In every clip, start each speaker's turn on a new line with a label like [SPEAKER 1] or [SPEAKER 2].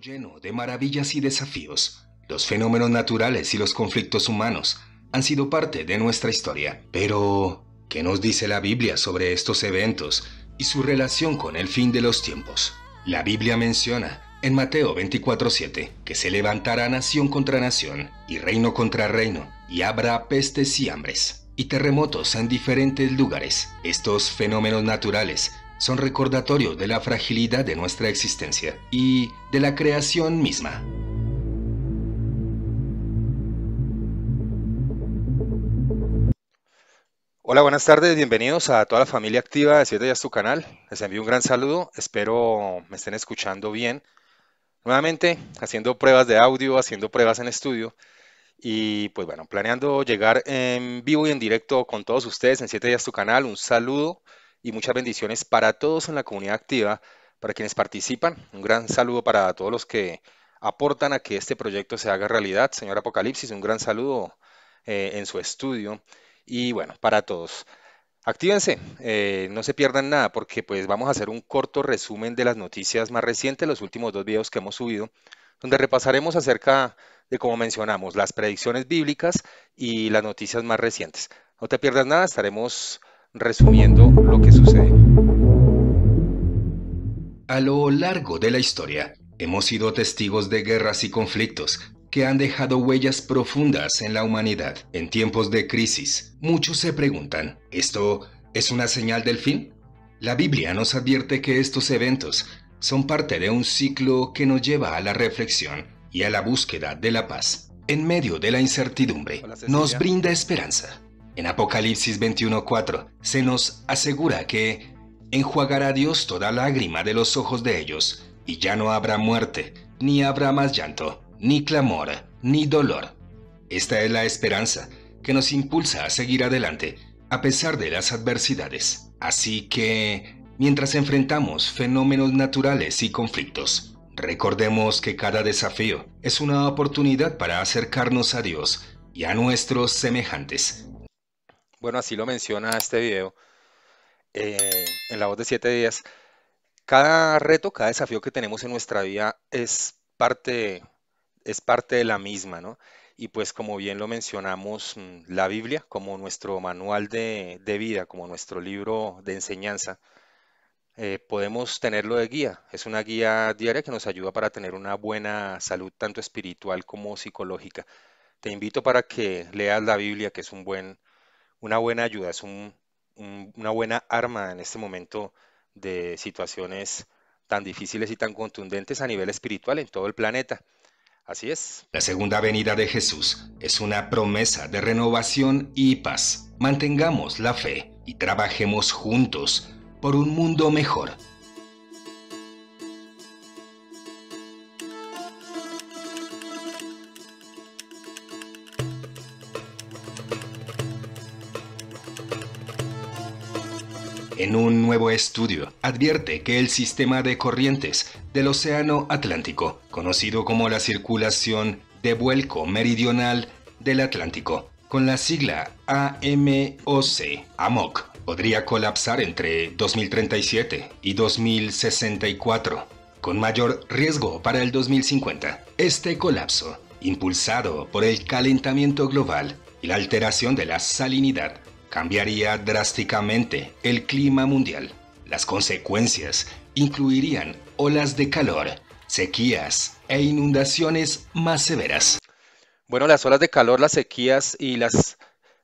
[SPEAKER 1] lleno de maravillas y desafíos. Los fenómenos naturales y los conflictos humanos han sido parte de nuestra historia. Pero, ¿qué nos dice la Biblia sobre estos eventos y su relación con el fin de los tiempos? La Biblia menciona en Mateo 24:7 que se levantará nación contra nación y reino contra reino, y habrá pestes y hambres y terremotos en diferentes lugares. Estos fenómenos naturales son recordatorios de la fragilidad de nuestra existencia y de la creación misma. Hola, buenas tardes, bienvenidos a toda la familia activa de Siete Días Tu Canal. Les envío un gran saludo, espero me estén escuchando bien. Nuevamente, haciendo pruebas de audio, haciendo pruebas en estudio y pues bueno, planeando llegar en vivo y en directo con todos ustedes en Siete Días Tu Canal. Un saludo y muchas bendiciones para todos en la comunidad activa, para quienes participan. Un gran saludo para todos los que aportan a que este proyecto se haga realidad. Señor Apocalipsis, un gran saludo eh, en su estudio y bueno, para todos. Actívense, eh, no se pierdan nada porque pues vamos a hacer un corto resumen de las noticias más recientes, los últimos dos videos que hemos subido, donde repasaremos acerca de, como mencionamos, las predicciones bíblicas y las noticias más recientes. No te pierdas nada, estaremos resumiendo lo que sucede. A lo largo de la historia, hemos sido testigos de guerras y conflictos que han dejado huellas profundas en la humanidad. En tiempos de crisis, muchos se preguntan, ¿esto es una señal del fin? La Biblia nos advierte que estos eventos son parte de un ciclo que nos lleva a la reflexión y a la búsqueda de la paz. En medio de la incertidumbre, nos brinda esperanza. En Apocalipsis 21:4 se nos asegura que enjuagará Dios toda lágrima de los ojos de ellos, y ya no habrá muerte, ni habrá más llanto, ni clamor, ni dolor. Esta es la esperanza que nos impulsa a seguir adelante, a pesar de las adversidades. Así que, mientras enfrentamos fenómenos naturales y conflictos, recordemos que cada desafío es una oportunidad para acercarnos a Dios y a nuestros semejantes bueno, así lo menciona este video, eh, en la voz de siete días, cada reto, cada desafío que tenemos en nuestra vida es parte, es parte de la misma, ¿no? Y pues como bien lo mencionamos, mm, la Biblia como nuestro manual de, vida, como nuestro libro de enseñanza, eh, podemos tenerlo de guía. Es una guía diaria que nos ayuda para tener una buena salud tanto espiritual como psicológica. Te invito para que leas la Biblia, que es un buen una buena ayuda, es una buena arma en este momento de situaciones tan difíciles y tan contundentes a nivel espiritual en todo el planeta. Así es. La segunda venida de Jesús es una promesa de renovación y paz. Mantengamos la fe y trabajemos juntos por un mundo mejor. en un nuevo estudio advierte que el sistema de corrientes del Océano Atlántico, conocido como la circulación de vuelco meridional del Atlántico, con la sigla AMOC, AMOC, podría colapsar entre 2037 y 2064, con mayor riesgo para el 2050. Este colapso, impulsado por el calentamiento global y la alteración de la salinidad, cambiaría drásticamente el clima mundial. Las consecuencias incluirían olas de calor, sequías e inundaciones más severas. Bueno, las olas de calor, las sequías y las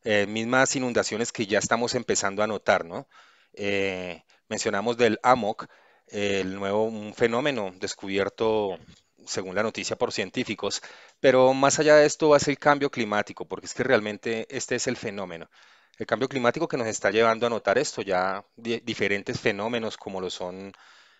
[SPEAKER 1] eh, mismas inundaciones que ya estamos empezando a notar, ¿no? Eh, mencionamos del AMOC, el nuevo un fenómeno descubierto según la noticia por científicos, pero más allá de esto va a ser el cambio climático, porque es que realmente este es el fenómeno el cambio climático que nos está llevando a notar esto, ya diferentes fenómenos como lo son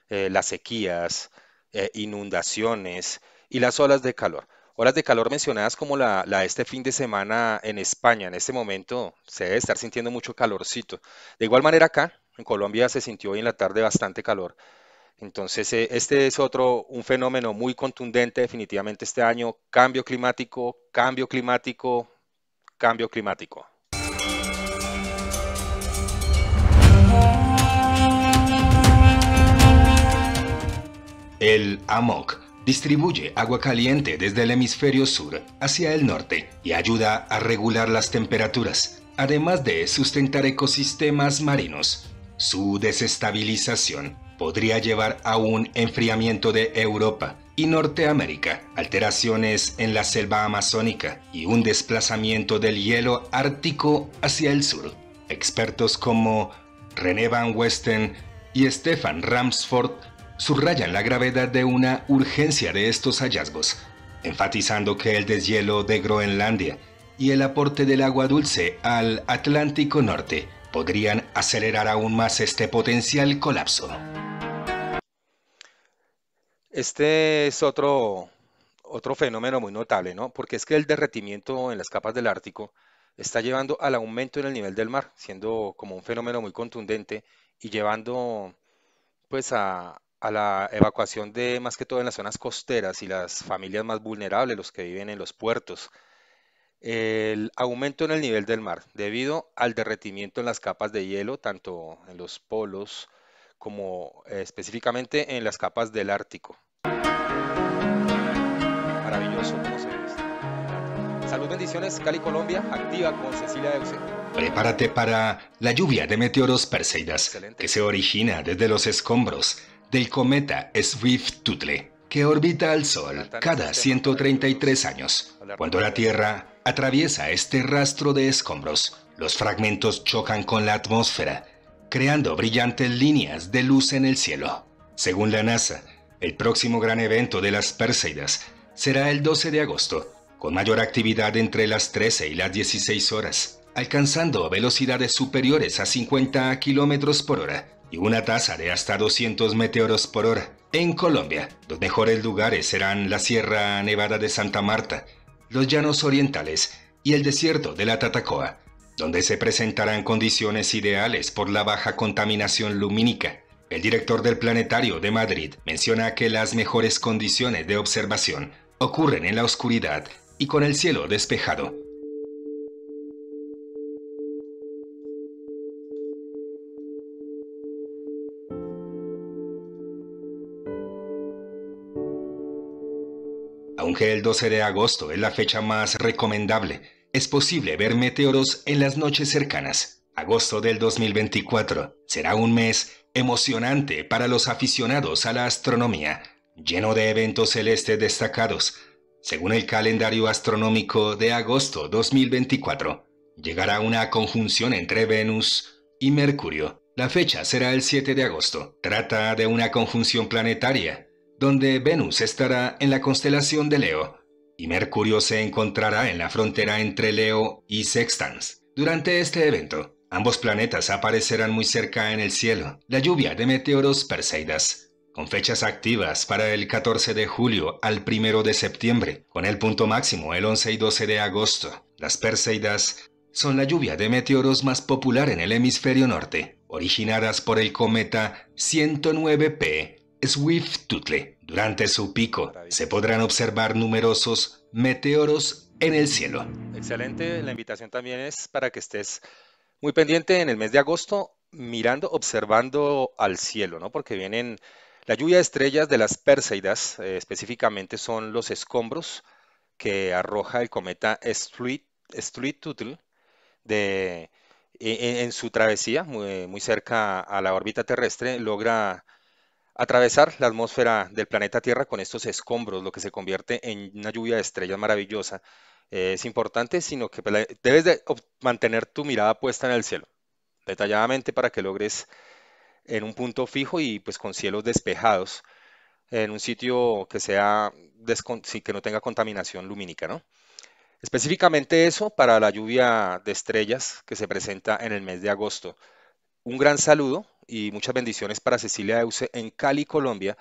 [SPEAKER 1] eh, las sequías, eh, inundaciones y las olas de calor. Olas de calor mencionadas como la, este fin de semana en España. En este momento se debe estar sintiendo mucho calorcito. De igual manera acá, en Colombia se sintió hoy en la tarde bastante calor. Entonces, eh, este es otro, un fenómeno muy contundente definitivamente este año. Cambio climático, cambio climático, cambio climático. El AMOC distribuye agua caliente desde el hemisferio sur hacia el norte y ayuda a regular las temperaturas, además de sustentar ecosistemas marinos. Su desestabilización podría llevar a un enfriamiento de Europa y Norteamérica, alteraciones en la selva amazónica y un desplazamiento del hielo ártico hacia el sur. Expertos como René Van Westen y Stefan Ramsford subrayan la gravedad de una urgencia de estos hallazgos, enfatizando que el deshielo de Groenlandia y el aporte del agua dulce al Atlántico Norte podrían acelerar aún más este potencial colapso. Este es otro, otro fenómeno muy notable, ¿no? Porque es que el derretimiento en las capas del Ártico está llevando al aumento en el nivel del mar, siendo como un fenómeno muy contundente y llevando pues a, a la evacuación de más que todo en las zonas costeras y las familias más vulnerables, los que viven en los puertos. El aumento en el nivel del mar, debido al derretimiento en las capas de hielo, tanto en los polos como eh, específicamente en las capas del Ártico. Maravilloso este Salud, bendiciones, Cali, Colombia, activa con Cecilia Deuce. Prepárate para la lluvia de meteoros Perseidas, que se origina desde los escombros del cometa Swift-Tuttle, que orbita al Sol cada 133 años. Cuando la Tierra atraviesa este rastro de escombros, los fragmentos chocan con la atmósfera, creando brillantes líneas de luz en el cielo. Según la NASA, el próximo gran evento de las Perseidas será el 12 de agosto, con mayor actividad entre las 13 y las 16 horas, alcanzando velocidades superiores a 50 km por hora y una tasa de hasta 200 meteoros por hora. En Colombia, los mejores lugares serán la Sierra Nevada de Santa Marta, los llanos orientales y el desierto de la Tatacoa, donde se presentarán condiciones ideales por la baja contaminación lumínica. El director del Planetario de Madrid menciona que las mejores condiciones de observación ocurren en la oscuridad y con el cielo despejado. que el 12 de agosto es la fecha más recomendable. Es posible ver meteoros en las noches cercanas. Agosto del 2024 será un mes emocionante para los aficionados a la astronomía, lleno de eventos celestes destacados. Según el calendario astronómico de agosto 2024, llegará una conjunción entre Venus y Mercurio. La fecha será el 7 de agosto. Trata de una conjunción planetaria donde Venus estará en la constelación de Leo y Mercurio se encontrará en la frontera entre Leo y Sextans. Durante este evento, ambos planetas aparecerán muy cerca en el cielo. La lluvia de meteoros Perseidas con fechas activas para el 14 de julio al 1 de septiembre, con el punto máximo el 11 y 12 de agosto. Las Perseidas son la lluvia de meteoros más popular en el hemisferio norte, originadas por el cometa 109P Swift-Tuttle. Durante su pico se podrán observar numerosos meteoros en el cielo. Excelente, la invitación también es para que estés muy pendiente en el mes de agosto mirando, observando al cielo, ¿no? Porque vienen la lluvia de estrellas de las Perseidas, eh, específicamente son los escombros que arroja el cometa swift tuttle de e, e, en, su travesía, muy, muy cerca a la órbita terrestre, logra atravesar la atmósfera del planeta Tierra con estos escombros, lo que se convierte en una lluvia de estrellas maravillosa. Eh, es importante, sino que pues, debes de mantener tu mirada puesta en el cielo, detalladamente para que logres en un punto fijo y pues con cielos despejados, en un sitio que sea que no tenga contaminación lumínica, ¿no? Específicamente eso para la lluvia de estrellas que se presenta en el mes de agosto. Un gran saludo y muchas bendiciones para Cecilia Euse en Cali, Colombia,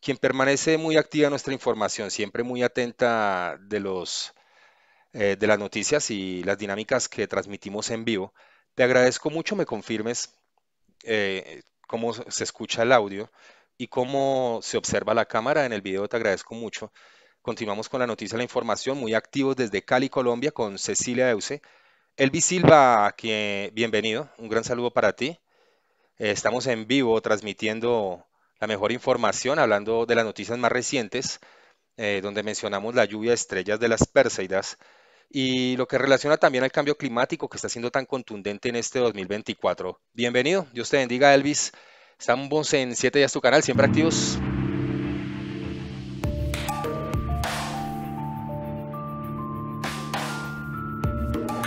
[SPEAKER 1] quien permanece muy activa en nuestra información, siempre muy atenta de, los, eh, de las noticias y las dinámicas que transmitimos en vivo. Te agradezco mucho, me confirmes eh, cómo se escucha el audio y cómo se observa la cámara en el video, te agradezco mucho. Continuamos con la noticia, la información, muy activos desde Cali, Colombia, con Cecilia Euse. Elvis Silva, quien bienvenido, un gran saludo para ti. Eh, estamos en vivo transmitiendo la mejor información, hablando de las noticias más recientes, eh, donde mencionamos la lluvia de estrellas de las Pérseidas y lo que relaciona también al cambio climático que está siendo tan contundente en este 2024. Bienvenido, Dios te bendiga, Elvis. Estamos en 7 días tu canal, siempre activos.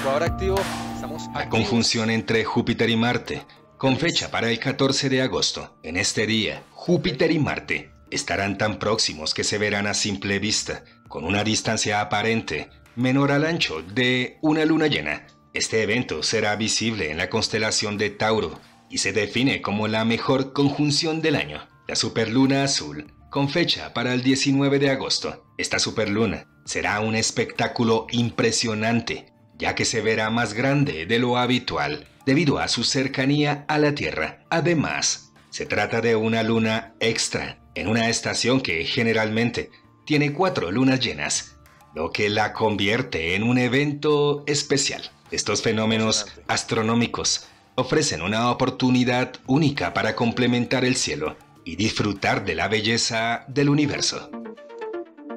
[SPEAKER 1] Ahora activo, estamos. La conjunción entre Júpiter y Marte con fecha para el 14 de agosto. En este día, Júpiter y Marte estarán tan próximos que se verán a simple vista, con una distancia aparente menor al ancho de una luna llena. Este evento será visible en la constelación de Tauro y se define como la mejor conjunción del año, la superluna azul, con fecha para el 19 de agosto. Esta superluna será un espectáculo impresionante, ya que se verá más grande de lo habitual debido a su cercanía a la Tierra. Además, se trata de una luna extra, en una estación que generalmente tiene cuatro lunas llenas, lo que la convierte en un evento especial. Estos fenómenos astronómicos ofrecen una oportunidad única para complementar el cielo y disfrutar de la belleza del universo.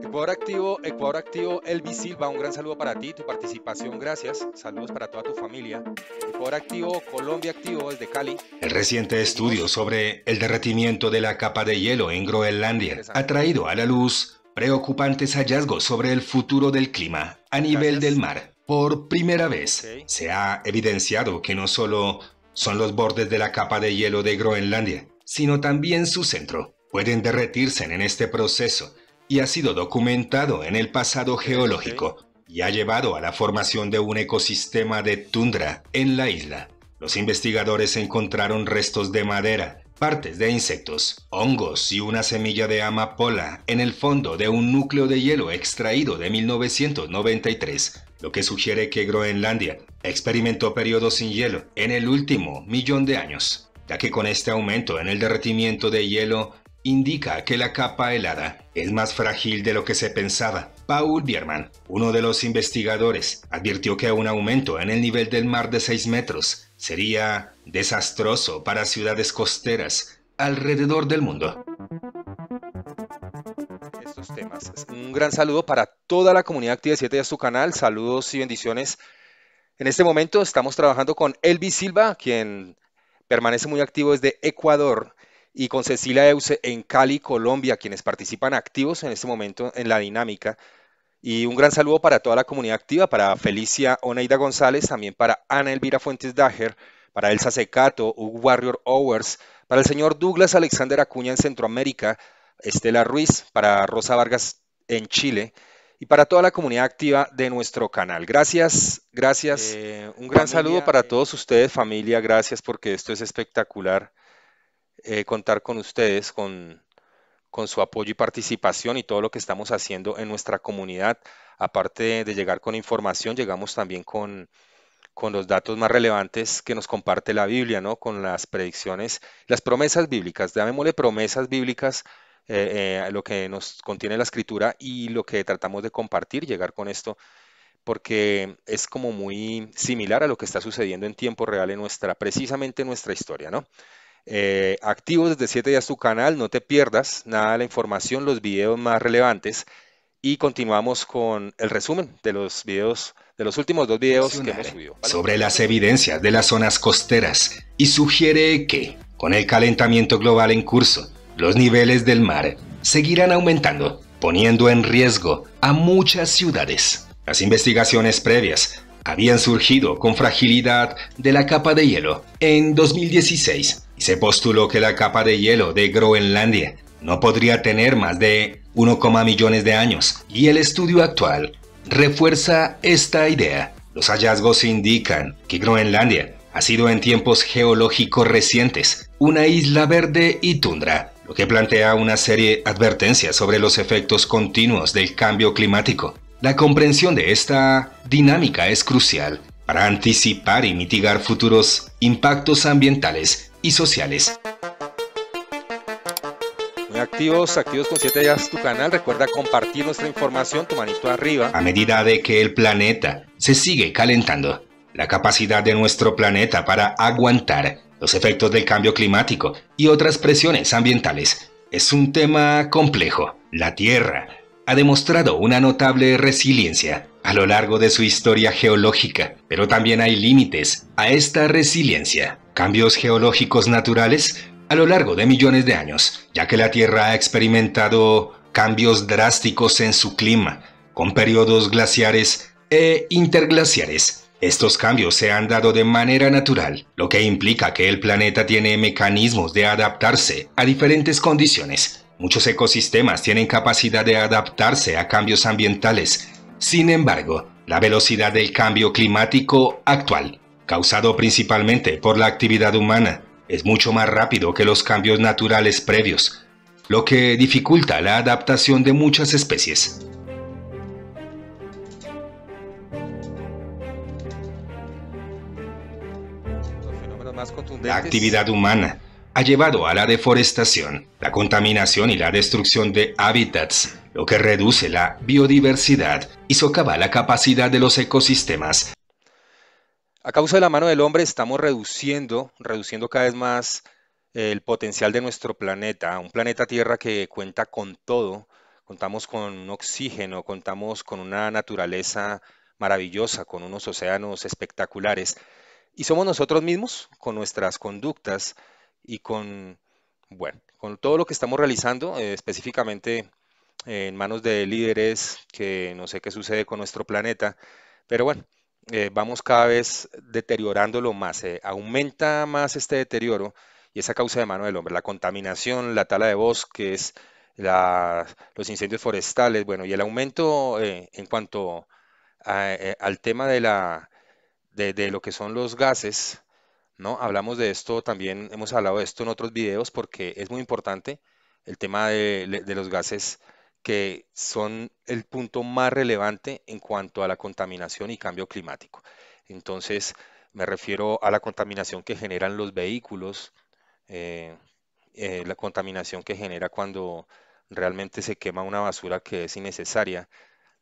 [SPEAKER 1] Ecuador Activo, Ecuador Activo, Elvis Silva, un gran saludo para ti, tu participación, gracias. Saludos para toda tu familia. Ecuador Activo, Colombia Activo, desde Cali. El reciente estudio sobre el derretimiento de la capa de hielo en Groenlandia ha traído a la luz preocupantes hallazgos sobre el futuro del clima a nivel del mar. Por primera vez se ha evidenciado que no solo son los bordes de la capa de hielo de Groenlandia, sino también su centro. Pueden derretirse en este proceso y ha sido documentado en el pasado geológico y ha llevado a la formación de un ecosistema de tundra en la isla. Los investigadores encontraron restos de madera, partes de insectos, hongos y una semilla de amapola en el fondo de un núcleo de hielo extraído de 1993, lo que sugiere que Groenlandia experimentó periodos sin hielo en el último millón de años, ya que con este aumento en el derretimiento de hielo indica que la capa helada es más frágil de lo que se pensaba. Paul Bierman, uno de los investigadores, advirtió que un aumento en el nivel del mar de 6 metros sería desastroso para ciudades costeras alrededor del mundo. temas. Un gran saludo para toda la comunidad Activa 7 y a su canal. Saludos y bendiciones. En este momento estamos trabajando con Elvis Silva, quien permanece muy activo desde Ecuador y con Cecilia Euse en Cali, Colombia, quienes participan activos en este momento en la dinámica. Y un gran saludo para toda la comunidad activa, para Felicia Oneida González, también para Ana Elvira Fuentes Dager, para Elsa Secato, Hugo Warrior Owers, para el señor Douglas Alexander Acuña en Centroamérica, Estela Ruiz, para Rosa Vargas en Chile y para toda la comunidad activa de nuestro canal. Gracias, gracias. Eh, un gran saludo para eh, todos ustedes, familia. Gracias porque esto es espectacular. Eh, contar con ustedes, con, su apoyo y participación y todo lo que estamos haciendo en nuestra comunidad. Aparte de llegar con información, llegamos también con, los datos más relevantes que nos comparte la Biblia, ¿no? Con las predicciones, las promesas bíblicas, llamémosle promesas bíblicas, eh, eh, lo que nos contiene la escritura y lo que tratamos de compartir, llegar con esto, porque es como muy similar a lo que está sucediendo en tiempo real en nuestra, precisamente nuestra historia, ¿no? Eh, activos desde 7 días tu canal, no te pierdas nada de la información, los videos más relevantes y continuamos con el resumen de los videos de los últimos dos videos que hemos subido. Sobre las evidencias de las zonas costeras y sugiere que con el calentamiento global en curso, los niveles del mar seguirán aumentando, poniendo en riesgo a muchas ciudades. Las investigaciones previas habían surgido con fragilidad de la capa de hielo en 2016 y se postuló que la capa de hielo de Groenlandia no podría tener más de 1, millones de años, y el estudio actual refuerza esta idea. Los hallazgos indican que Groenlandia ha sido en tiempos geológicos recientes una isla verde y tundra, lo que plantea una serie de advertencias sobre los efectos continuos del cambio climático. La comprensión de esta dinámica es crucial para anticipar y mitigar futuros impactos ambientales y sociales. activos, activos con 7 días tu canal. Recuerda compartir nuestra información, tu manito arriba. A medida de que el planeta se sigue calentando, la capacidad de nuestro planeta para aguantar los efectos del cambio climático y otras presiones ambientales es un tema complejo. La Tierra ha demostrado una notable resiliencia a lo largo de su historia geológica, pero también hay límites a esta resiliencia. Cambios geológicos naturales a lo largo de millones de años, ya que la Tierra ha experimentado cambios drásticos en su clima, con periodos glaciares e interglaciares. Estos cambios se han dado de manera natural, lo que implica que el planeta tiene mecanismos de adaptarse a diferentes condiciones, Muchos ecosistemas tienen capacidad de adaptarse a cambios ambientales. Sin embargo, la velocidad del cambio climático actual, causado principalmente por la actividad humana, es mucho más rápido que los cambios naturales previos, lo que dificulta la adaptación de muchas especies. La actividad humana ha llevado a la deforestación, la contaminación y la destrucción de hábitats, lo que reduce la biodiversidad y socava la capacidad de los ecosistemas. A causa de la mano del hombre estamos reduciendo, reduciendo cada vez más eh, el potencial de nuestro planeta, un planeta Tierra que cuenta con todo, contamos con un oxígeno, contamos con una naturaleza maravillosa, con unos océanos espectaculares, y somos nosotros mismos, con nuestras conductas, y con, bueno, con todo lo que estamos realizando, eh, específicamente eh, en manos de líderes que no sé qué sucede con nuestro planeta, pero bueno, eh, vamos cada vez deteriorándolo más, aumenta más este deterioro y esa causa de mano del hombre, la contaminación, la tala de bosques, los incendios forestales, bueno, y el aumento en cuanto al tema de, la, de, lo que son los gases ¿no? Hablamos de esto también, hemos hablado de esto en otros videos porque es muy importante el tema de, los gases que son el punto más relevante en cuanto a la contaminación y cambio climático. Entonces, me refiero a la contaminación que generan los vehículos, eh, eh, la contaminación que genera cuando realmente se quema una basura que es innecesaria.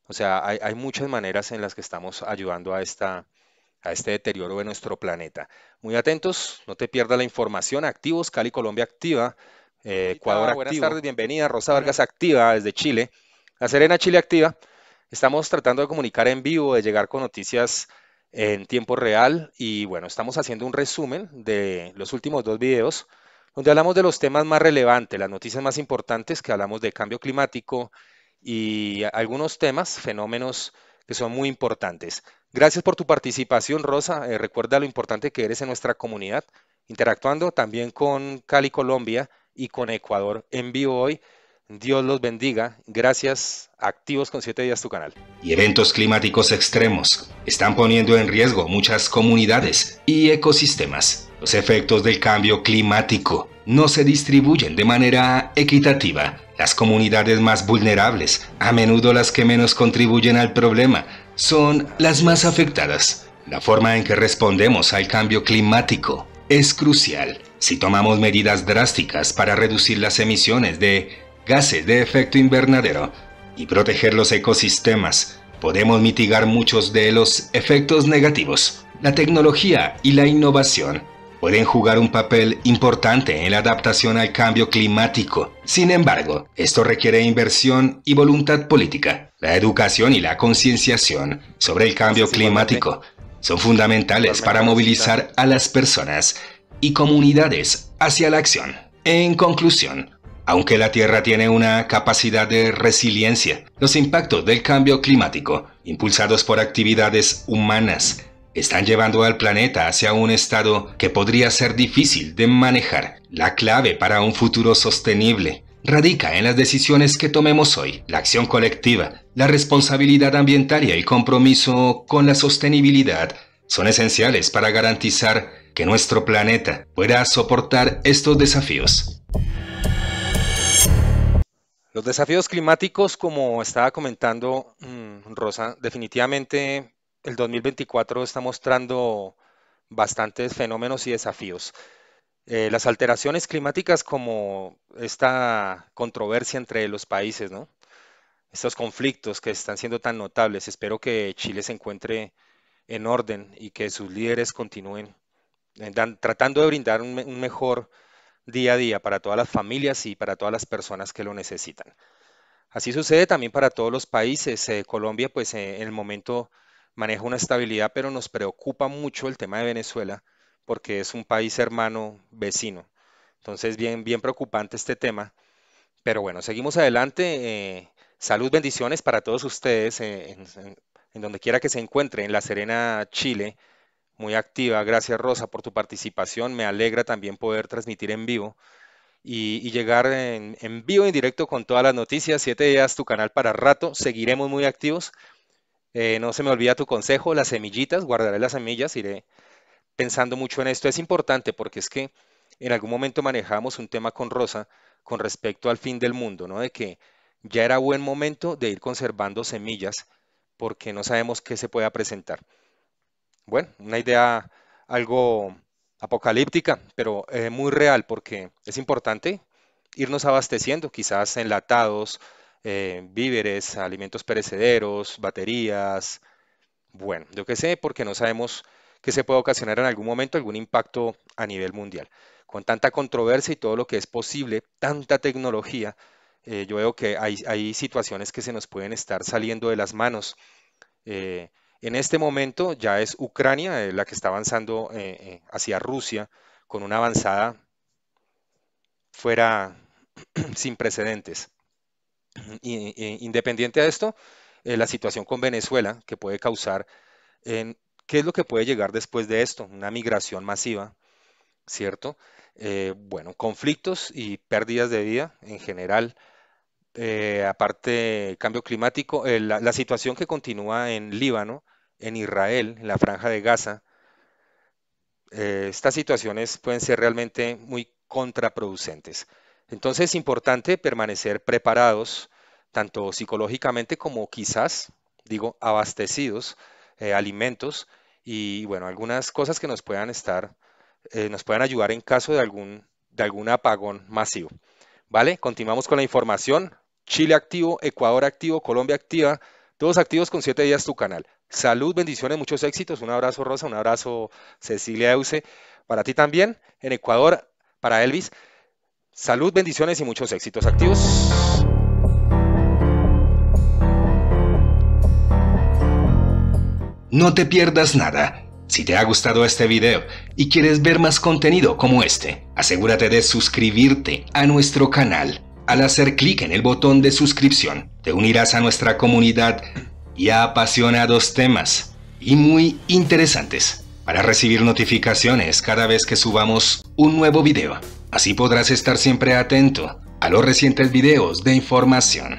[SPEAKER 1] O sea, hay, hay muchas maneras en las que estamos ayudando a esta, a este deterioro de nuestro planeta. Muy atentos, no te pierdas la información. Activos, Cali Colombia activa, eh, Ecuador activa. Buenas tardes, bienvenida. Rosa Vargas activa desde Chile. La Serena Chile activa. Estamos tratando de comunicar en vivo, de llegar con noticias en tiempo real y bueno, estamos haciendo un resumen de los últimos dos videos donde hablamos de los temas más relevantes, las noticias más importantes que hablamos de cambio climático y algunos temas, fenómenos que son muy importantes. Gracias por tu participación, Rosa. Eh, recuerda lo importante que eres en nuestra comunidad, interactuando también con Cali, Colombia y con Ecuador en vivo hoy. Dios los bendiga. Gracias. Activos con 7 días tu canal. Y eventos climáticos extremos están poniendo en riesgo muchas comunidades y ecosistemas. Los efectos del cambio climático no se distribuyen de manera equitativa las comunidades más vulnerables, a menudo las que menos contribuyen al problema, son las más afectadas. La forma en que respondemos al cambio climático es crucial. Si tomamos medidas drásticas para reducir las emisiones de gases de efecto invernadero y proteger los ecosistemas, podemos mitigar muchos de los efectos negativos. La tecnología y la innovación pueden jugar un papel importante en la adaptación al cambio climático. Sin embargo, esto requiere inversión y voluntad política. La educación y la concienciación sobre el cambio climático son fundamentales para movilizar a las personas y comunidades hacia la acción. En conclusión, aunque la Tierra tiene una capacidad de resiliencia, los impactos del cambio climático, impulsados por actividades humanas, están llevando al planeta hacia un estado que podría ser difícil de manejar. La clave para un futuro sostenible radica en las decisiones que tomemos hoy, la acción colectiva, la responsabilidad ambiental y el compromiso con la sostenibilidad son esenciales para garantizar que nuestro planeta pueda soportar estos desafíos. Los desafíos climáticos, como estaba comentando mm, Rosa, definitivamente el 2024 está mostrando bastantes fenómenos y desafíos. Eh, las alteraciones climáticas como esta controversia entre los países, Estos conflictos que están siendo tan notables. Espero que Chile se encuentre en orden y que sus líderes continúen eh, tratando de brindar un, mejor día a día para todas las familias y para todas las personas que lo necesitan. Así sucede también para todos los países. Eh, Colombia, pues en el momento maneja una estabilidad, pero nos preocupa mucho el tema de Venezuela porque es un país hermano vecino. Entonces, bien, bien preocupante este tema. Pero bueno, seguimos adelante. Eh, salud, bendiciones para todos ustedes eh, en, donde quiera que se encuentre, en La Serena, Chile. Muy activa. Gracias, Rosa, por tu participación. Me alegra también poder transmitir en vivo y, llegar en, en vivo, en directo con todas las noticias. Siete días, tu canal para rato. Seguiremos muy activos. Eh, no se me olvida tu consejo, las semillitas, guardaré las semillas, iré pensando mucho en esto. Es importante porque es que en algún momento manejamos un tema con Rosa con respecto al fin del mundo, ¿no? De que ya era buen momento de ir conservando semillas porque no sabemos qué se pueda presentar. Bueno, una idea algo apocalíptica, pero eh, muy real porque es importante irnos abasteciendo, quizás enlatados, eh, víveres, alimentos perecederos, baterías, bueno, yo qué sé, porque no sabemos que se puede ocasionar en algún momento algún impacto a nivel mundial. Con tanta controversia y todo lo que es posible, tanta tecnología, eh, yo veo que hay, situaciones que se nos pueden estar saliendo de las manos. Eh, en este momento ya es Ucrania la que está avanzando hacia Rusia con una avanzada fuera sin precedentes. E, independiente a esto, eh, la situación con Venezuela que puede causar, ¿qué es lo que puede llegar después de esto? Una migración masiva, ¿cierto? Eh, bueno, conflictos y pérdidas de vida en general. Eh, aparte, cambio climático, la, situación que continúa en Líbano, en Israel, en la franja de Gaza, estas situaciones pueden ser realmente muy contraproducentes. Entonces es importante permanecer preparados, tanto psicológicamente como quizás, digo, abastecidos, eh, alimentos y, bueno, algunas cosas que nos puedan estar, eh, nos puedan ayudar en caso de algún, de algún apagón masivo. ¿Vale? Continuamos con la información. Chile activo, Ecuador activo, Colombia activa, todos activos con siete días tu canal. Salud, bendiciones, muchos éxitos. Un abrazo, Rosa. Un abrazo, Cecilia Euse. Para ti también, en Ecuador, para Elvis. Salud, bendiciones y muchos éxitos activos. No te pierdas nada. Si te ha gustado este video y quieres ver más contenido como este, asegúrate de suscribirte a nuestro canal. Al hacer clic en el botón de suscripción, te unirás a nuestra comunidad y apasionados temas y muy interesantes para recibir notificaciones cada vez que subamos un nuevo video. Así podrás estar siempre atento a los recientes videos de información.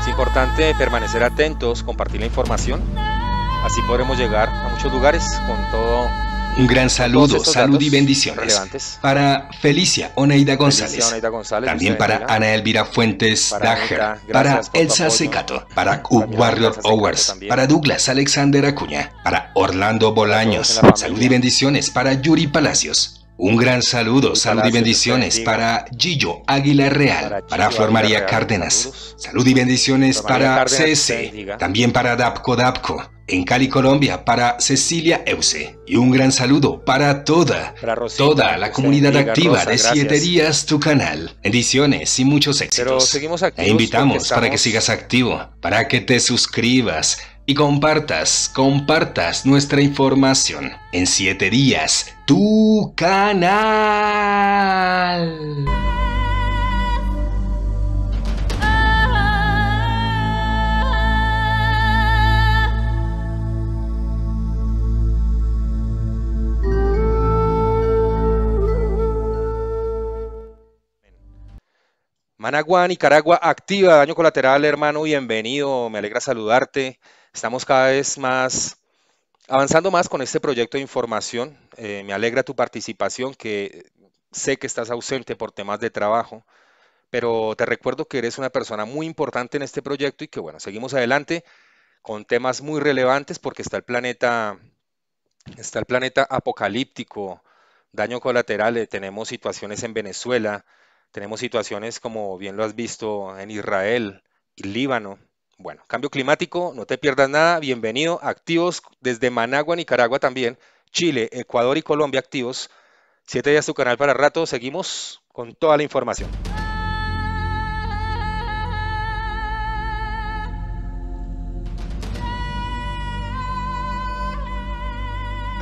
[SPEAKER 1] Es importante permanecer atentos, compartir la información, así podremos llegar a muchos lugares con todo un gran saludo, salud y bendiciones para Felicia Oneida González, también para Ana Elvira Fuentes para para Elsa Secato, para Q Warrior Owers, para Douglas Alexander Acuña, para Orlando Bolaños, salud y bendiciones para Yuri Palacios, un gran saludo, salud y bendiciones para Gillo Águila Real, para Flor María Cárdenas. Salud y bendiciones para CS, también para Dapco Dapco. En Cali, Colombia, para Cecilia Euse. Y un gran saludo para toda, toda la comunidad activa de Siete Días, tu canal. Bendiciones y muchos éxitos. Te invitamos para que sigas activo, para que te suscribas, y compartas, compartas nuestra información en siete días, tu canal. Managua, Nicaragua, activa, daño colateral, hermano, bienvenido, me alegra saludarte. Estamos cada vez más avanzando más con este proyecto de información. Eh, me alegra tu participación, que sé que estás ausente por temas de trabajo, pero te recuerdo que eres una persona muy importante en este proyecto y que, bueno, seguimos adelante con temas muy relevantes porque está el planeta, está el planeta apocalíptico, daño colateral, eh, tenemos situaciones en Venezuela, tenemos situaciones como bien lo has visto en Israel y Líbano. Bueno, cambio climático, no te pierdas nada. Bienvenido, activos desde Managua, Nicaragua también, Chile, Ecuador y Colombia activos. Siete días tu canal para rato. Seguimos con toda la información.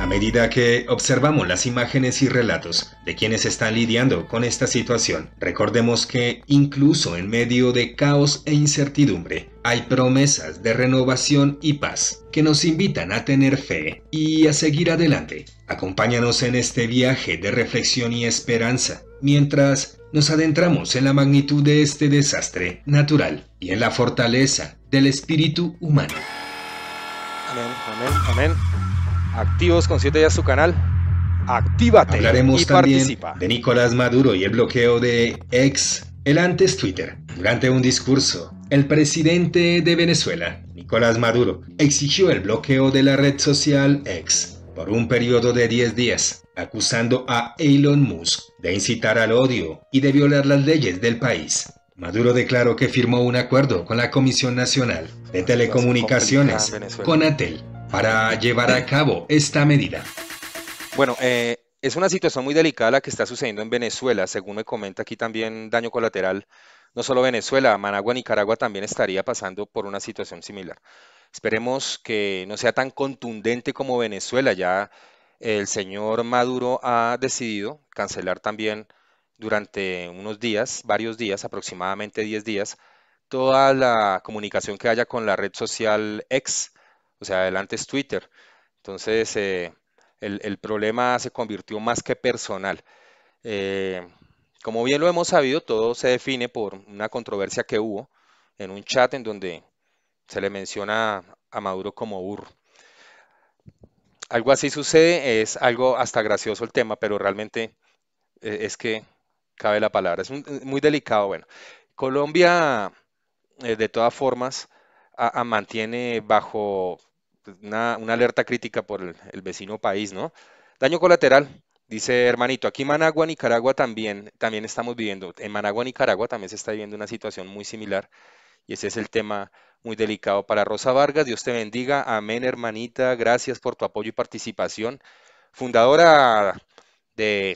[SPEAKER 1] a medida que observamos las imágenes y relatos de quienes están lidiando con esta situación, recordemos que incluso en medio de caos e incertidumbre, hay promesas de renovación y paz que nos invitan a tener fe y a seguir adelante. Acompáñanos en este viaje de reflexión y esperanza mientras nos adentramos en la magnitud de este desastre natural y en la fortaleza del espíritu humano. Amén, amén, amén activos con 7 ya su canal. Actívate Hablaremos también de Nicolás Maduro y el bloqueo de ex, el antes Twitter. Durante un discurso, el presidente de Venezuela, Nicolás Maduro, exigió el bloqueo de la red social ex por un periodo de 10 días, acusando a Elon Musk de incitar al odio y de violar las leyes del país. Maduro declaró que firmó un acuerdo con la Comisión Nacional de Telecomunicaciones, Con Conatel, para llevar a cabo esta medida? Bueno, eh, es una situación muy delicada la que está sucediendo en Venezuela, según me comenta aquí también daño colateral. No solo Venezuela, Managua, Nicaragua también estaría pasando por una situación similar. Esperemos que no sea tan contundente como Venezuela. Ya el señor Maduro ha decidido cancelar también durante unos días, varios días, aproximadamente 10 días, toda la comunicación que haya con la red social X, o sea, adelante es Twitter. Entonces, eh, el, problema se convirtió más que personal. Eh, como bien lo hemos sabido, todo se define por una controversia que hubo en un chat en donde se le menciona a Maduro como burro. Algo así sucede, es algo hasta gracioso el tema, pero realmente eh, es que cabe la palabra. Es muy delicado, bueno. Colombia, de todas formas, mantiene bajo pues, una, alerta crítica por el, vecino país, ¿no? Daño colateral, dice hermanito, aquí Managua, Nicaragua también, también estamos viviendo, en Managua, Nicaragua también se está viviendo una situación muy similar y ese es el tema muy delicado para Rosa Vargas. Dios te bendiga, amén hermanita, gracias por tu apoyo y participación. Fundadora de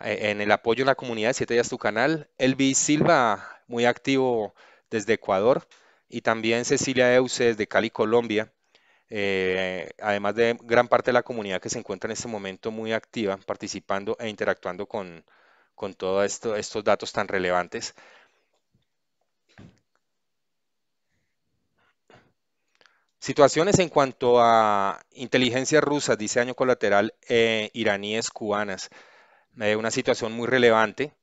[SPEAKER 1] e, en el apoyo en la comunidad de Siete Días Tu Canal, Elvis Silva, muy activo desde Ecuador y también Cecilia Euses de Cali, Colombia. Eh, además de gran parte de la comunidad que se encuentra en este momento muy activa, participando e interactuando con, con todos estos datos tan relevantes. Situaciones en cuanto a inteligencia rusa, dice año colateral, eh, iraníes cubanas. Eh, una situación muy relevante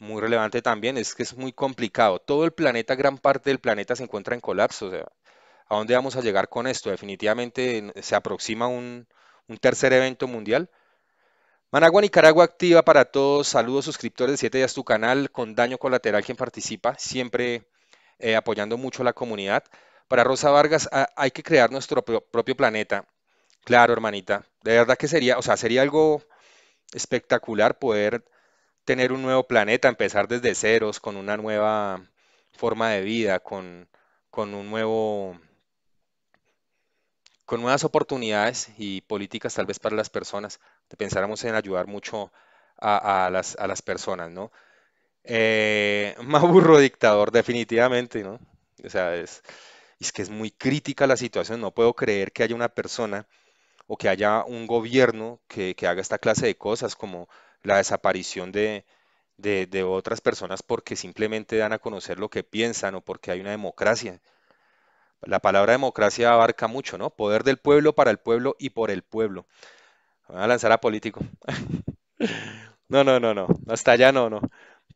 [SPEAKER 1] muy relevante también es que es muy complicado. Todo el planeta, gran parte del planeta se encuentra en colapso. O sea, ¿a dónde vamos a llegar con esto? Definitivamente se aproxima un, tercer evento mundial. Managua Nicaragua activa para todos. Saludos suscriptores de 7 días tu canal con daño colateral quien participa, siempre eh, apoyando mucho a la comunidad. Para Rosa Vargas hay que crear nuestro propio planeta. Claro, hermanita. De verdad que sería, o sea, sería algo espectacular poder tener un nuevo planeta, empezar desde ceros, con una nueva forma de vida, con, un nuevo con nuevas oportunidades y políticas tal vez para las personas, pensáramos en ayudar mucho a, las, a las, personas, ¿no? Eh, Maburro dictador, definitivamente, ¿no? O sea, es, que es muy crítica la situación, no puedo creer que haya una persona o que haya un gobierno que, que haga esta clase de cosas como la desaparición de, de, otras personas porque simplemente dan a conocer lo que piensan o porque hay una democracia. La palabra democracia abarca mucho, ¿no? Poder del pueblo para el pueblo y por el pueblo. Me a lanzar a político. No, no, no, no. Hasta allá no, no.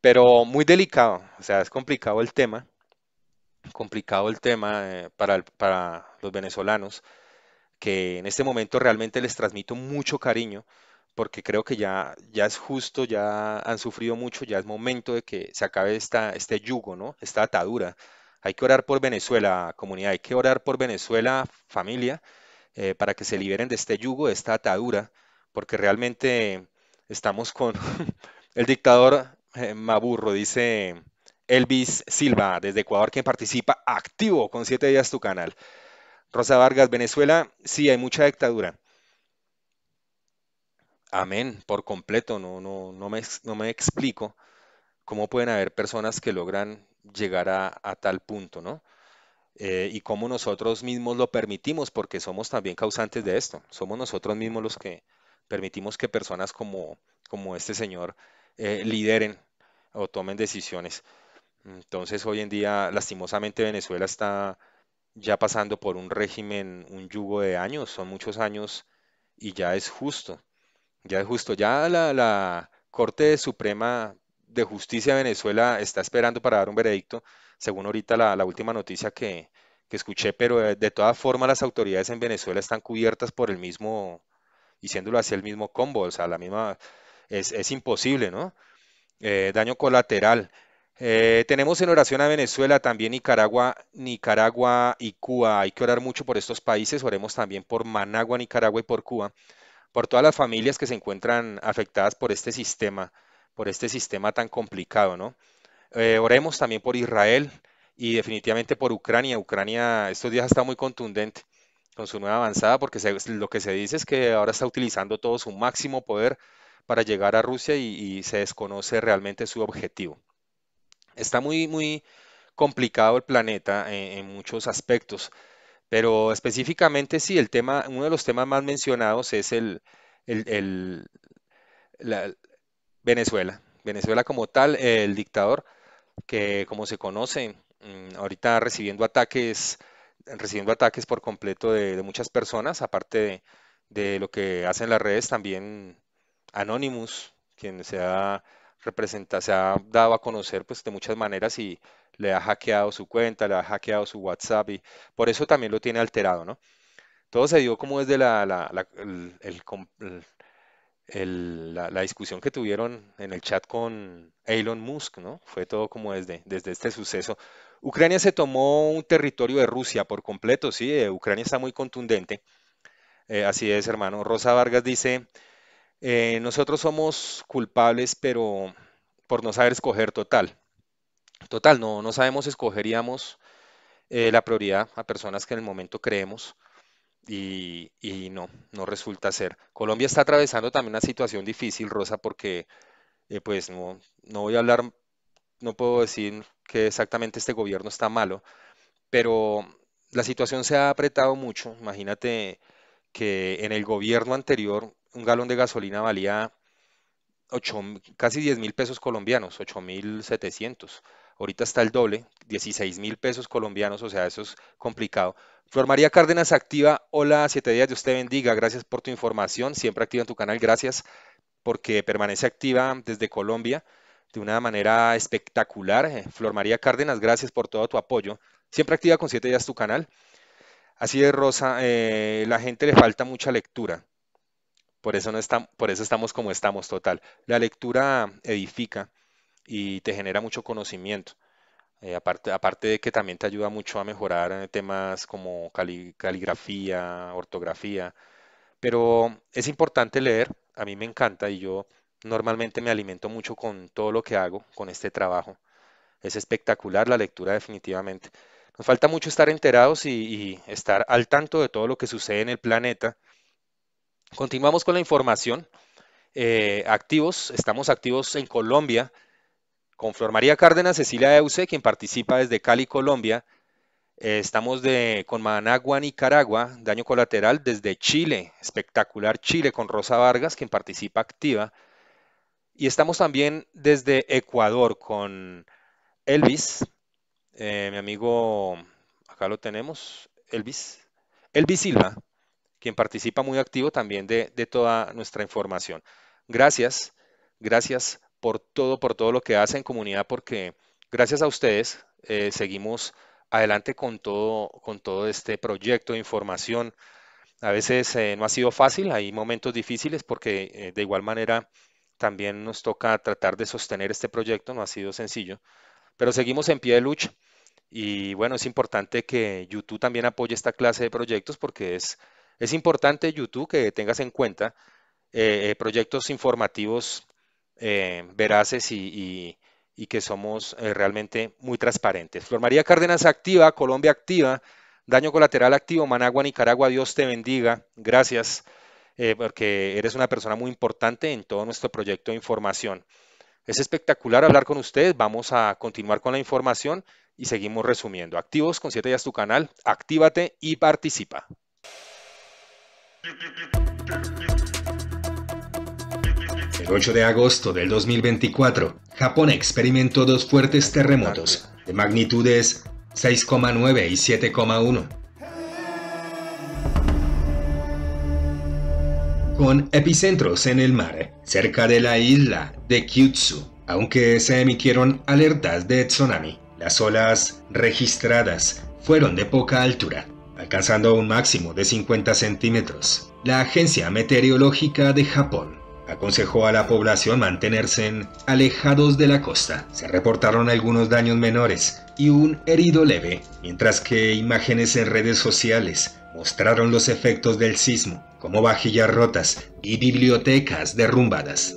[SPEAKER 1] Pero muy delicado. O sea, es complicado el tema. Complicado el tema eh, para, para los venezolanos, que en este momento realmente les transmito mucho cariño porque creo que ya, ya es justo, ya han sufrido mucho, ya es momento de que se acabe esta, este yugo, ¿no? Esta atadura. Hay que orar por Venezuela, comunidad, hay que orar por Venezuela, familia, eh, para que se liberen de este yugo, de esta atadura, porque realmente estamos con el dictador eh, Maburro, dice Elvis Silva, desde Ecuador, quien participa activo con siete días tu canal. Rosa Vargas, Venezuela, sí, hay mucha dictadura amén por completo, no, no, no, me, no me explico cómo pueden haber personas que logran llegar a, tal punto, ¿no? Eh, y cómo nosotros mismos lo permitimos, porque somos también causantes de esto, somos nosotros mismos los que permitimos que personas como, como este señor eh, lideren o tomen decisiones. Entonces hoy en día, lastimosamente, Venezuela está ya pasando por un régimen, un yugo de años, son muchos años y ya es justo. Ya es justo, ya la, la Corte Suprema de Justicia de Venezuela está esperando para dar un veredicto, según ahorita la, última noticia que, que escuché, pero eh, de, todas formas las autoridades en Venezuela están cubiertas por el mismo, diciéndolo así, el mismo combo, o sea, la misma, es, imposible, ¿no? Eh, daño colateral. Eh, tenemos en oración a Venezuela, también Nicaragua, Nicaragua y Cuba. Hay que orar mucho por estos países, oremos también por Managua, Nicaragua y por Cuba por todas las familias que se encuentran afectadas por este sistema, por este sistema tan complicado, ¿no? Eh, oremos también por Israel y definitivamente por Ucrania. Ucrania estos días está muy contundente con su nueva avanzada porque lo que se dice es que ahora está utilizando todo su máximo poder para llegar a Rusia y, se desconoce realmente su objetivo. Está muy, muy complicado el planeta en muchos aspectos. Pero específicamente sí, el tema, uno de los temas más mencionados es el, Venezuela. Venezuela como tal, el dictador que como se conoce, mm, ahorita recibiendo ataques, recibiendo ataques por completo de, muchas personas, aparte de, de, lo que hacen las redes, también Anonymous, quien se ha se ha dado a conocer pues de muchas maneras y le ha hackeado su cuenta, le ha hackeado su WhatsApp y por eso también lo tiene alterado, ¿no? Todo se dio como desde la, la, discusión que tuvieron en el chat con Elon Musk, ¿no? Fue todo como desde, desde este suceso. Ucrania se tomó un territorio de Rusia por completo, sí, eh, Ucrania está muy contundente. Eh, así es, hermano. Rosa Vargas dice, eh, nosotros somos culpables, pero por no saber escoger total. Total, no, no sabemos, escogeríamos eh, la prioridad a personas que en el momento creemos y, no, no resulta ser. Colombia está atravesando también una situación difícil, Rosa, porque eh, pues no, no voy a hablar, no puedo decir que exactamente este gobierno está malo, pero la situación se ha apretado mucho. Imagínate que en el gobierno anterior un galón de gasolina valía casi 10 mil pesos colombianos, 8 mil 700 ahorita está el doble, 16 mil pesos colombianos, o sea, eso es complicado. Flor María Cárdenas activa, hola, siete días, de usted, bendiga, gracias por tu información, siempre activa en tu canal, gracias porque permanece activa desde Colombia de una manera espectacular. Eh, Flor María Cárdenas, gracias por todo tu apoyo. Siempre activa con siete días tu canal. Así es, Rosa, eh, la gente le falta mucha lectura. Por eso, no está, por eso estamos como estamos, total. La lectura edifica y te genera mucho conocimiento. Eh, aparte, aparte de que también te ayuda mucho a mejorar eh, temas como caligrafía, ortografía, pero es importante leer, a mí me encanta y yo normalmente me alimento mucho con todo lo que hago, con este trabajo. Es espectacular la lectura definitivamente. Nos falta mucho estar enterados y, estar al tanto de todo lo que sucede en el planeta. Continuamos con la información. Eh, activos, estamos activos en Colombia con Flor María Cárdenas, Cecilia Euse, quien participa desde Cali, Colombia. Eh, estamos de, con Managua, Nicaragua, daño colateral desde Chile, espectacular Chile, con Rosa Vargas, quien participa activa. Y estamos también desde Ecuador con Elvis, eh, mi amigo, acá lo tenemos, Elvis, Elvis Silva, quien participa muy activo también de, de toda nuestra información. Gracias, gracias por todo, por todo lo que hacen comunidad, porque gracias a ustedes eh, seguimos adelante con todo, con todo este proyecto de información. A veces eh, no ha sido fácil, hay momentos difíciles porque eh, de igual manera también nos toca tratar de sostener este proyecto, no ha sido sencillo, pero seguimos en pie de lucha y bueno, es importante que YouTube también apoye esta clase de proyectos porque es, es importante YouTube que tengas en cuenta proyectos informativos eh, veraces y, que somos eh, realmente muy transparentes. Flor María Cárdenas activa, Colombia activa, daño colateral activo, Managua, Nicaragua, Dios te bendiga, gracias, eh, porque eres una persona muy importante en todo nuestro proyecto de información. Es espectacular hablar con ustedes, vamos a continuar con la información y seguimos resumiendo. Activos con 7 días tu canal, actívate y participa. El 8 de agosto del 2024, Japón experimentó dos fuertes terremotos de magnitudes 6,9 y 7,1, con epicentros en el mar, cerca de la isla de Kyutsu, aunque se emitieron alertas de tsunami. Las olas registradas fueron de poca altura, alcanzando un máximo de 50 centímetros. La Agencia Meteorológica de Japón aconsejó a la población mantenerse alejados de la costa. Se reportaron algunos daños menores y un herido leve, mientras que imágenes en redes sociales mostraron los efectos del sismo, como vajillas rotas y bibliotecas derrumbadas.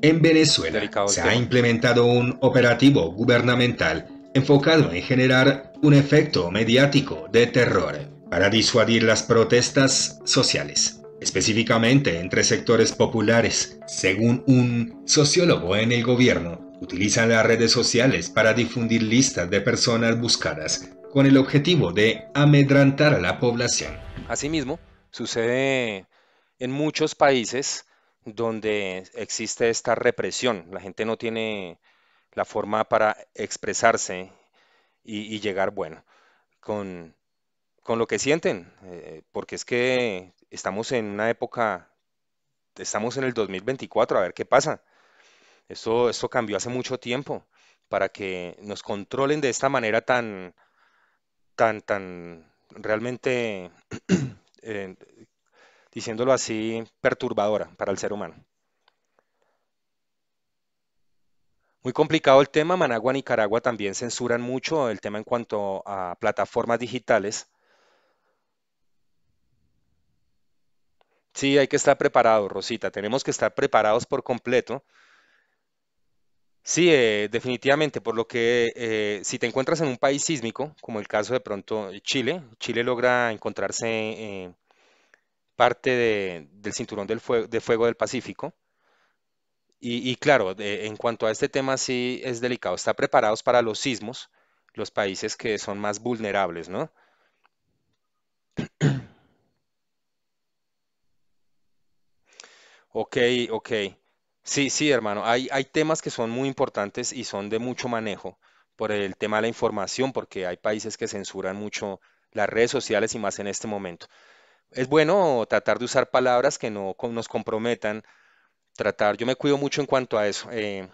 [SPEAKER 1] En Venezuela se ha implementado un operativo gubernamental enfocado en generar un efecto mediático de terror para disuadir las protestas sociales, específicamente entre sectores populares. Según un sociólogo en el gobierno, utilizan las redes sociales para difundir listas de personas buscadas con el objetivo de amedrantar a la población. Asimismo, sucede en muchos países donde existe esta represión. La gente no tiene la forma para expresarse y, y llegar, bueno, con con lo que sienten, eh, porque es que estamos en una época, estamos en el 2024, a ver qué pasa. Esto, esto cambió hace mucho tiempo para que nos controlen de esta manera tan, tan, tan realmente, eh, diciéndolo así, perturbadora para el ser humano. Muy complicado el tema, Managua, Nicaragua también censuran mucho el tema en cuanto a plataformas digitales Sí, hay que estar preparados, Rosita. Tenemos que estar preparados por completo. Sí, eh, definitivamente, por lo que eh, si te encuentras en un país sísmico, como el caso de pronto Chile, Chile logra encontrarse eh, parte del cinturón del fuego, de fuego del Pacífico. Y, claro, en cuanto a este tema sí es delicado. Está preparados para los sismos los países que son más vulnerables, ¿no? Ok, ok. Sí, sí, hermano. Hay, temas que son muy importantes y son de mucho manejo por el tema de la información, porque hay países que censuran mucho las redes sociales y más en este momento. Es bueno tratar de usar palabras que no nos comprometan, tratar, yo me cuido mucho en cuanto a eso. Eh,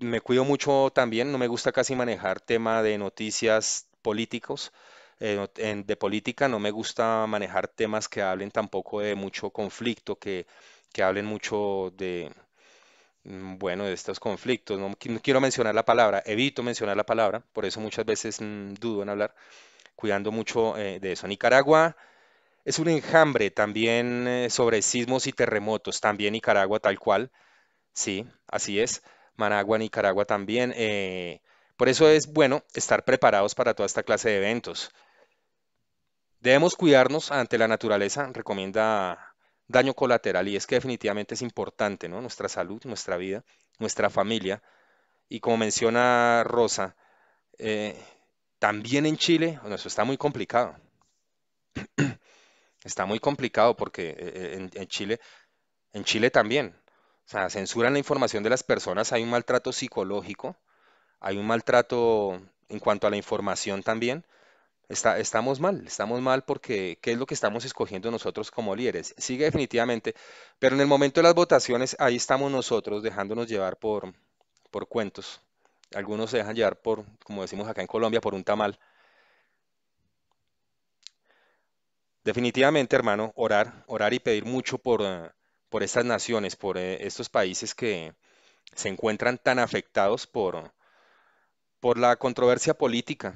[SPEAKER 1] me cuido mucho también, no me gusta casi manejar tema de noticias políticos. Eh, de política no me gusta manejar temas que hablen tampoco de mucho conflicto, que, hablen mucho de, mm, bueno, de estos conflictos. No, quiero mencionar la palabra, evito mencionar la palabra, por eso muchas veces mm, dudo en hablar, cuidando mucho eh, de eso. Nicaragua es un enjambre también eh, sobre sismos y terremotos, también Nicaragua tal cual, sí, así es. Managua, Nicaragua también. por eso es bueno estar preparados para toda esta clase de eventos. Debemos cuidarnos ante la naturaleza, recomienda daño colateral, y es que definitivamente es importante, ¿no? Nuestra salud, nuestra vida, nuestra familia. Y como menciona Rosa, eh, también en Chile, bueno, eso está muy complicado. Está muy complicado porque eh, eh, en Chile, en Chile también, o sea, censuran la información de las personas, hay un maltrato psicológico, hay un maltrato en cuanto a la información también, estamos mal, estamos mal porque ¿qué es lo que estamos escogiendo nosotros como líderes? Sigue definitivamente, pero en el momento de las votaciones ahí estamos nosotros dejándonos llevar por, por cuentos. Algunos se dejan llevar por, como decimos acá en Colombia, por un tamal. Definitivamente, hermano, orar, orar y pedir mucho por, eh, por estas naciones, por eh, estos países que se encuentran tan afectados por, por la controversia política,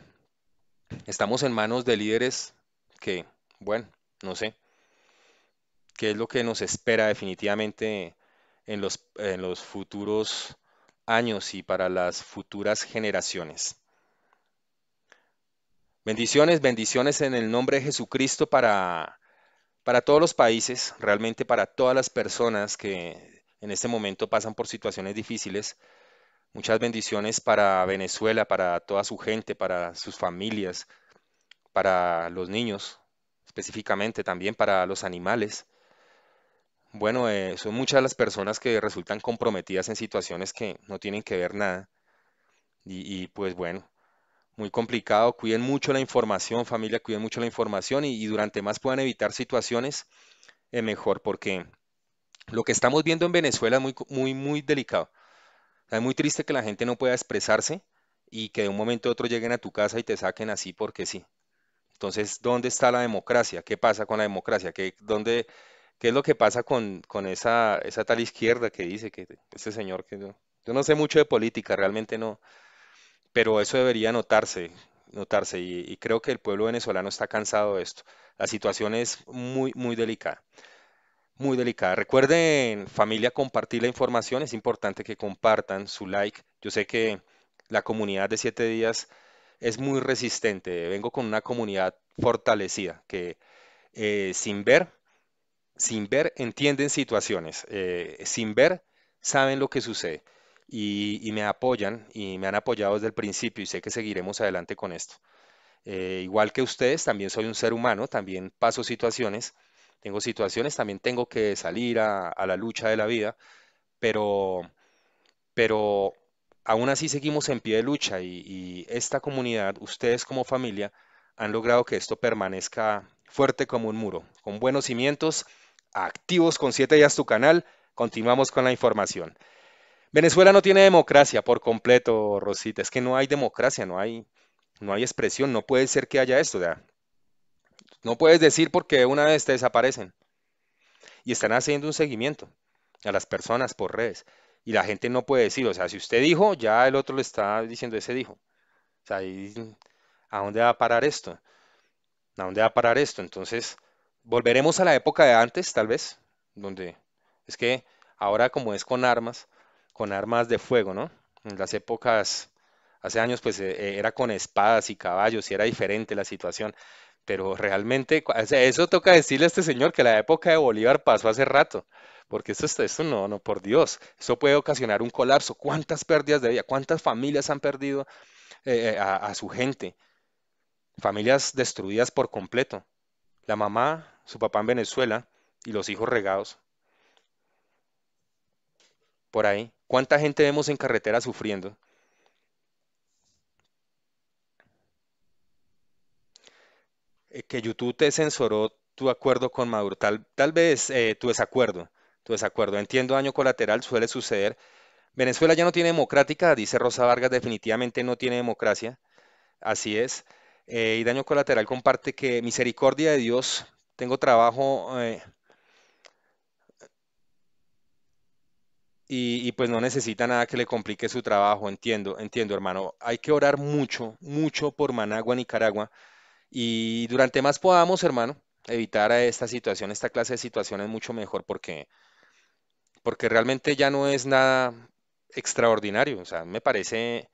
[SPEAKER 1] Estamos en manos de líderes que, bueno, no sé, qué es lo que nos espera definitivamente en los, futuros años y para las futuras generaciones. Bendiciones, bendiciones en el nombre de Jesucristo para todos los países, realmente para todas las personas que en este momento pasan por situaciones difíciles. Muchas bendiciones para Venezuela, para toda su gente, para sus familias, para los niños, específicamente también para los animales. Bueno, eh, son muchas las personas que resultan comprometidas en situaciones que no tienen que ver nada. Y, pues bueno, muy complicado. Cuiden mucho la información, familia, cuiden mucho la información y, durante más puedan evitar situaciones, eh, mejor, porque lo que estamos viendo en Venezuela es muy, muy, muy delicado es muy triste que la gente no pueda expresarse y que de un momento a otro lleguen a tu casa y te saquen así porque sí. Entonces, ¿dónde está la democracia? ¿Qué pasa con la democracia? ¿Qué, dónde, qué es lo que pasa con, con esa, esa tal izquierda que dice que ese señor que yo, yo no sé mucho de política, realmente no, pero eso debería notarse, notarse y, y creo que el pueblo venezolano está cansado de esto. La situación es muy, muy delicada muy delicada. Recuerden, familia, compartir la información. Es importante que compartan su like. Yo sé que la comunidad de Siete días es muy resistente. Vengo con una comunidad fortalecida que eh, sin ver, sin ver, entienden situaciones. Eh, sin ver, saben lo que sucede. Y, me apoyan y me han apoyado desde el principio y sé que seguiremos adelante con esto. Eh, igual que ustedes, también soy un ser humano, también paso situaciones tengo situaciones, también tengo que salir a, la lucha de la vida, pero, pero aún así seguimos en pie de lucha y, esta comunidad, ustedes como familia, han logrado que esto permanezca fuerte como un muro, con buenos cimientos, activos con siete días tu canal. Continuamos con la información. Venezuela no tiene democracia por completo, Rosita. Es que no hay democracia, no hay, no hay expresión, no puede ser que haya esto. No puedes decir porque una vez te desaparecen. Y están haciendo un seguimiento a las personas por redes. Y la gente no puede decir, o sea, si usted dijo, ya el otro le está diciendo ese dijo. O sea, ¿a dónde va a parar esto? ¿A dónde va a parar esto? Entonces, volveremos a la época de antes, tal vez, donde es que ahora como es con armas, con armas de fuego, ¿no? En las épocas, hace años, pues eh, era con espadas y caballos y era diferente la situación pero realmente, eso toca decirle a este señor que la época de Bolívar pasó hace rato, porque esto, esto no, no, por Dios, eso puede ocasionar un colapso. ¿Cuántas pérdidas de vida? ¿Cuántas familias han perdido eh, eh, a su gente? Familias destruidas por completo. La mamá, su papá en Venezuela y los hijos regados. Por ahí. ¿Cuánta gente vemos en carretera sufriendo? Eh, que YouTube te censuró tu acuerdo con Maduro, tal, vez eh, tu desacuerdo, tu desacuerdo. Entiendo daño colateral, suele suceder. Venezuela ya no tiene democrática, dice Rosa Vargas, definitivamente no tiene democracia. Así es. Eh, y daño colateral comparte que misericordia de Dios, tengo trabajo y, pues no necesita nada que le complique su trabajo, entiendo, entiendo hermano. Hay que orar mucho, mucho por Managua, Nicaragua. Y durante más podamos, hermano, evitar a esta situación, esta clase de situaciones mucho mejor porque, porque realmente ya no es nada extraordinario. O sea, me parece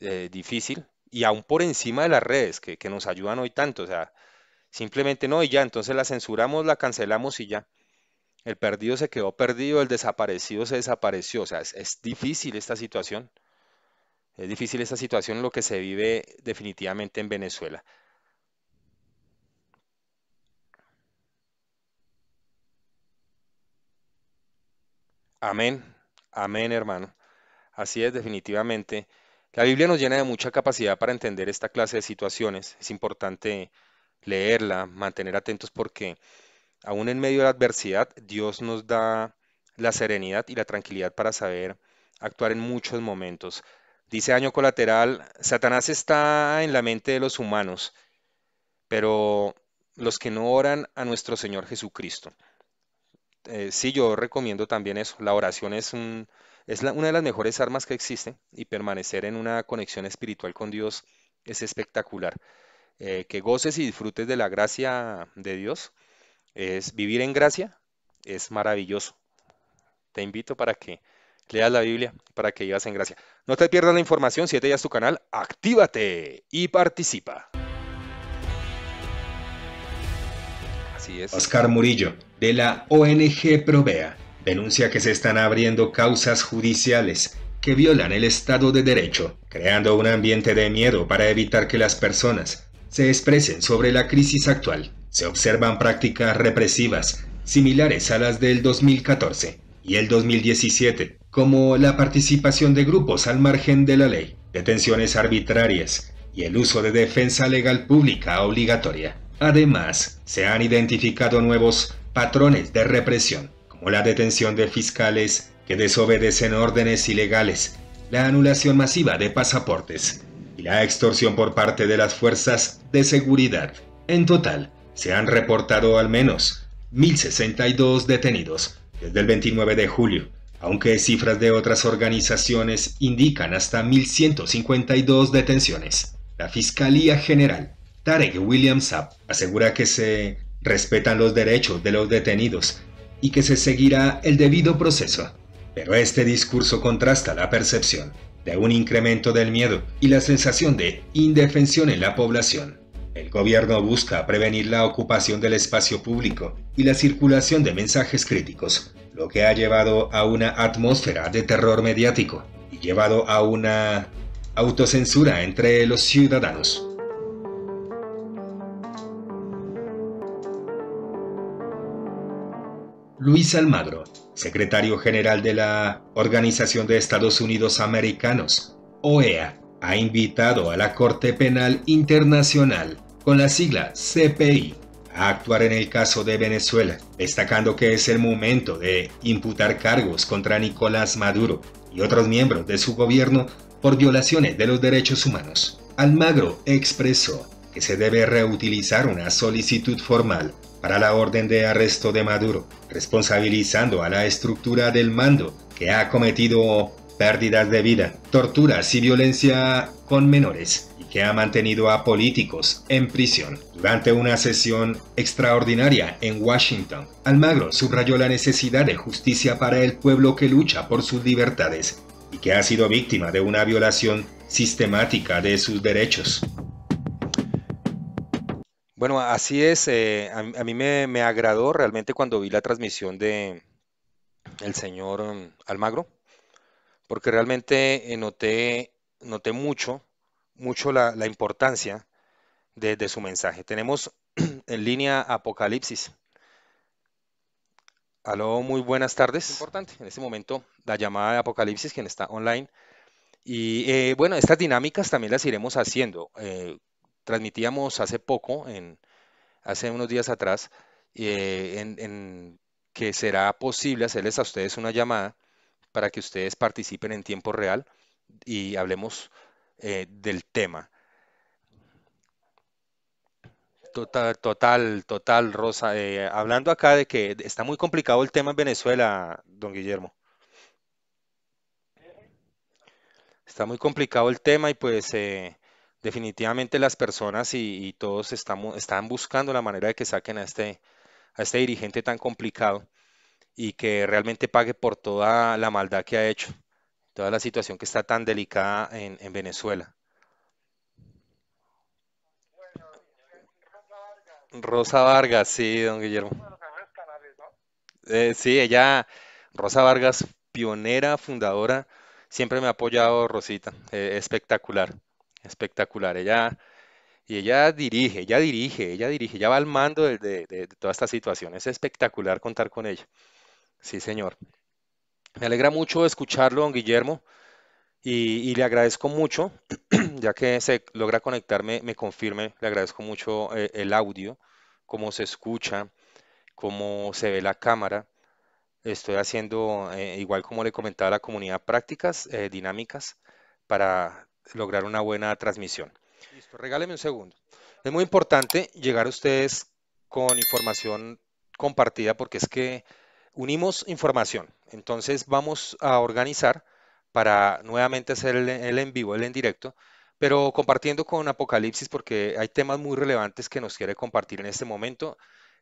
[SPEAKER 1] eh, difícil y aún por encima de las redes que, nos ayudan hoy tanto. O sea, simplemente no y ya, entonces la censuramos, la cancelamos y ya. El perdido se quedó perdido, el desaparecido se desapareció. O sea, es, es difícil esta situación. Es difícil esta situación, lo que se vive definitivamente en Venezuela. Amén, amén hermano. Así es, definitivamente. La Biblia nos llena de mucha capacidad para entender esta clase de situaciones. Es importante leerla, mantener atentos porque aún en medio de la adversidad, Dios nos da la serenidad y la tranquilidad para saber actuar en muchos momentos. Dice Año Colateral, Satanás está en la mente de los humanos, pero los que no oran a nuestro Señor Jesucristo. Eh, sí, yo recomiendo también eso. La oración es es una de las mejores armas que existen y permanecer en una conexión espiritual con Dios es espectacular. Eh, que goces y disfrutes de la gracia de Dios, es vivir en gracia, es maravilloso. Te invito para que leas la Biblia, para que vivas en gracia. No te pierdas la información, si te es tu canal, actívate y participa. Así es. Oscar Murillo de la ONG Provea denuncia que se están abriendo causas judiciales que violan el Estado de Derecho, creando un ambiente de miedo para evitar que las personas se expresen sobre la crisis actual. Se observan prácticas represivas similares a las del 2014 y el 2017, como la participación de grupos al margen de la ley, detenciones arbitrarias y el uso de defensa legal pública obligatoria. Además, se han identificado nuevos patrones de represión, como la detención de fiscales que desobedecen órdenes ilegales, la anulación masiva de pasaportes y la extorsión por parte de las fuerzas de seguridad. En total, se han reportado al menos 1.062 detenidos desde el 29 de julio, aunque cifras de otras organizaciones indican hasta 1.152 detenciones. La Fiscalía General Tarek William Saab asegura que se respetan los derechos de los detenidos y que se seguirá el debido proceso. Pero este discurso contrasta la percepción de un incremento del miedo y la sensación de indefensión en la población. El gobierno busca prevenir la ocupación del espacio público y la circulación de mensajes críticos, lo que ha llevado a una atmósfera de terror mediático y llevado a una autocensura entre los ciudadanos. Luis Almagro, secretario general de la Organización de Estados Unidos Americanos, OEA, ha invitado a la Corte Penal Internacional, con la sigla CPI, a actuar en el caso de Venezuela, destacando que es el momento de imputar cargos contra Nicolás Maduro y otros miembros de su gobierno por violaciones de los derechos humanos. Almagro expresó que se debe reutilizar una solicitud formal para la orden de arresto de Maduro, responsabilizando a la estructura del mando que ha cometido pérdidas de vida, torturas y violencia con menores y que ha mantenido a políticos en prisión. Durante una sesión extraordinaria en Washington, Almagro subrayó la necesidad de justicia para el pueblo que lucha por sus libertades y que ha sido víctima de una violación sistemática de sus derechos. Bueno, así es. Eh, a, mí me, agradó realmente cuando vi la transmisión de el señor mm, Almagro, porque realmente eh, noté, noté mucho, mucho la, importancia de, su mensaje. Tenemos en línea Apocalipsis. Aló, muy buenas tardes. Importante, en este momento la llamada de Apocalipsis, quien está online. Y eh, bueno, estas dinámicas también las iremos haciendo transmitíamos hace poco, en, hace unos días atrás, eh, en, que será posible hacerles a ustedes una llamada para que ustedes participen en tiempo real y hablemos eh, del tema. Total, total, total, Rosa. Eh, hablando acá de que está muy complicado el tema en Venezuela, don Guillermo. Está muy complicado el tema y pues definitivamente las personas y, todos estamos, están buscando la manera de que saquen este, a este, dirigente tan complicado y que realmente pague por toda la maldad que ha hecho, toda la situación que está tan delicada en, Venezuela. Rosa Vargas, sí, don Guillermo. Eh, sí, ella, Rosa Vargas, pionera, fundadora, siempre me ha apoyado Rosita, eh, espectacular espectacular. Ella, y ella dirige, ella dirige, ella dirige, ella va al mando de, de, toda esta situación. Es espectacular contar con ella. Sí, señor. Me alegra mucho escucharlo, don Guillermo, y, le agradezco mucho, ya que se logra conectarme, me confirme, le agradezco mucho eh, el audio, cómo se escucha, cómo se ve la cámara. Estoy haciendo, eh, igual como le comentaba, a la comunidad prácticas eh, dinámicas para lograr una buena transmisión. Listo, regáleme un segundo. Es muy importante llegar a ustedes con información compartida porque es que unimos información. Entonces vamos a organizar para nuevamente hacer el, el, en vivo, el en directo, pero compartiendo con Apocalipsis porque hay temas muy relevantes que nos quiere compartir en este momento.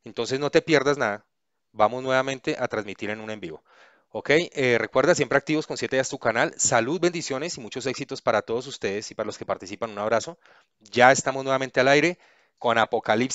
[SPEAKER 1] Entonces no te pierdas nada. Vamos nuevamente a transmitir en un en vivo. Ok, eh, recuerda, siempre activos con 7 días tu canal. Salud, bendiciones y muchos éxitos para todos ustedes y para los que participan. Un abrazo. Ya estamos nuevamente al aire con Apocalipsis.